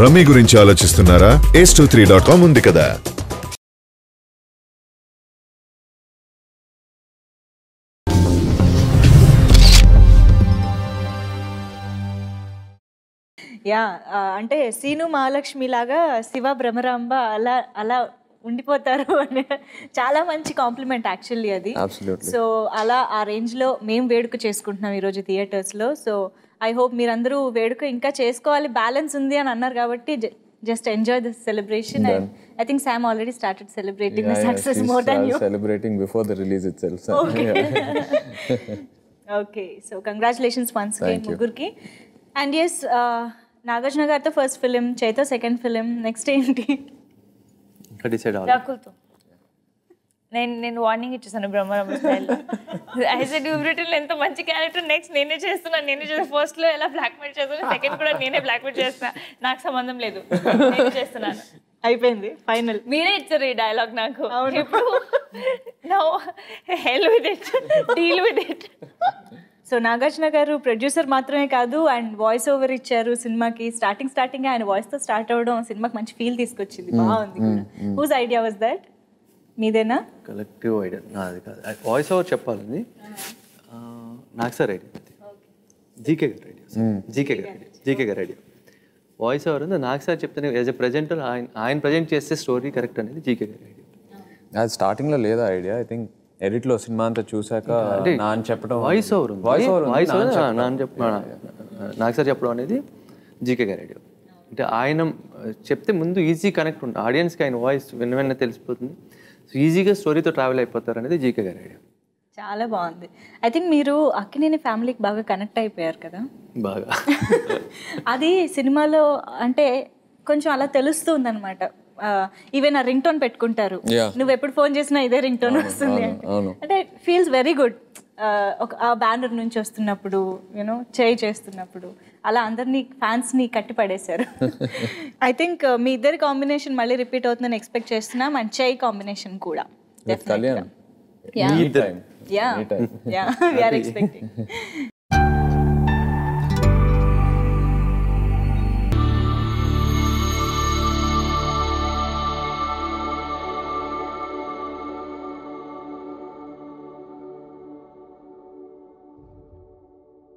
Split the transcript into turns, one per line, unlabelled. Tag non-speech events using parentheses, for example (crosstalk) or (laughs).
Rummy గురించి ఆలోచిస్తున్నారా ace two three dot com ఉంది కదా
యా అంటే సీను మహాలక్ష్మి లాగా శివ భ్రమరాంబ అలా అలా ఉండిపోతారు (laughs) అని చాలా మంచి కాంప్లిమెంట్ యాక్చువల్లీ అది సో అలా ఆ రేంజ్లో మేము వేడుక చేసుకుంటున్నాం ఈరోజు థియేటర్స్లో సో ఐ హోప్ మీరందరూ వేడుక ఇంకా చేసుకోవాలి బ్యాలెన్స్ ఉంది అని అన్నారు కాబట్టి just enjoy this celebration and I think Sam already started celebrating the success more than you
celebrating before the release itself
okay so congratulations once again ముగ్గురికి అండ్ ఎస్ నాగార్జున గారితో ఫస్ట్ ఫిలిం చైతో సెకండ్ ఫిలిం నెక్స్ట్ ఏంటి
ఇంకా decide అవ్వాలి
నేను నేను warning ఇచ్చేసాను Bhramaramba style as a return ఎంత మంచి క్యారెక్టర్ నెక్స్ట్ నేనే చేస్తున్నాను నేనే చేస్తాను ఫస్ట్ లో ఎలా మెయిల్ చేస్తున్నా సెకండ్ కూడా నేనే బ్లాక్ మెయిల్ చేస్తున్నా నాకు సంబంధం లేదు నేను చేస్తున్నాను అయిపోయింది ఫైనల్ మీరే ఇచ్చారు ఈ డైలాగ్ నాకు ఇప్పుడు now hell with it deal with it so Nagarjuna గారు ప్రొడ్యూసర్ మాత్రమే కాదు అండ్ వాయిస్ ఓవర్ ఇచ్చారు సినిమాకి స్టార్టింగ్ స్టార్టింగ్ ఆయన తో స్టార్ట్ అవ్వడం సినిమాకి మంచి ఫీల్ తీసుకొచ్చింది hmm. బాగుంది హూజ్ ఐడియా వాజ్ దట్ మీదేనా
కలెక్టివ్ ఐడియా నాది కాదు వాయిస్ ఓవర్ చెప్పాలని నాకు సార్ ఐడియా జీకే గారు ఐడియా జీకే గారు ఐడియా జీకే గారు ఐడియా వాయిస్ ఓవర్ ఉంది నాకు సార్ చెప్తాను యాజ్ ఎ ప్రజెంటర్ ఆయన ఆయన ప్రజెంట్ చేస్తే స్టోరీ కరెక్ట్ అనేది జీకే గారి ఐడియా అది స్టార్టింగ్లో లేదా ఐడియా ఐ థింక్ ఎడిట్లో సినిమా అంతా చూసాక నాన్న చెప్పడం voice over voice over voice over నాన్న చెప్పడం నాకు సార్ చెప్పడం అనేది జీకే గారి ఐడియా అంటే ఆయన చెప్తే ముందు ఈజీ కనెక్ట్ ఉంటుంది ఆడియన్స్కి ఆయన వాయిస్ విన్న తెలిసిపోతుంది సో ఈజీగా స్టోరీతో ట్రావెల్ అయిపోతారు అనేది జీకే గారి ఐడియా
చాలా బాగుంది ఐ థింక్ మీరు అక్కినేని ఫ్యామిలీకి బాగా కనెక్ట్ అయిపోయారు కదా బాగా (laughs) అది సినిమాలో అంటే కొంచెం అలా తెలుస్తుంది అనమాట ఈవెన్ ఆ రింగ్ టోన్ పెట్టుకుంటారు నువ్వు ఎప్పుడు ఫోన్ చేసినా ఇదే రింగ్ టోన్ వస్తుంది అంటే ఫీల్స్ వెరీ గుడ్ ఒక ఆ బ్యానర్ నుంచి వస్తున్నప్పుడు యూనో చేయి చేస్తున్నప్పుడు అలా అందరినీ ఫ్యాన్స్ని కట్టి పడేశారు ఐ (laughs) థింక్ uh, మీ ఇద్దరి కాంబినేషన్ మళ్ళీ రిపీట్ అవుతుందని ఎక్స్పెక్ట్ చేస్తున్నాం అండ్ చేయి కాంబినేషన్ కూడా
yeah yeah we are
expecting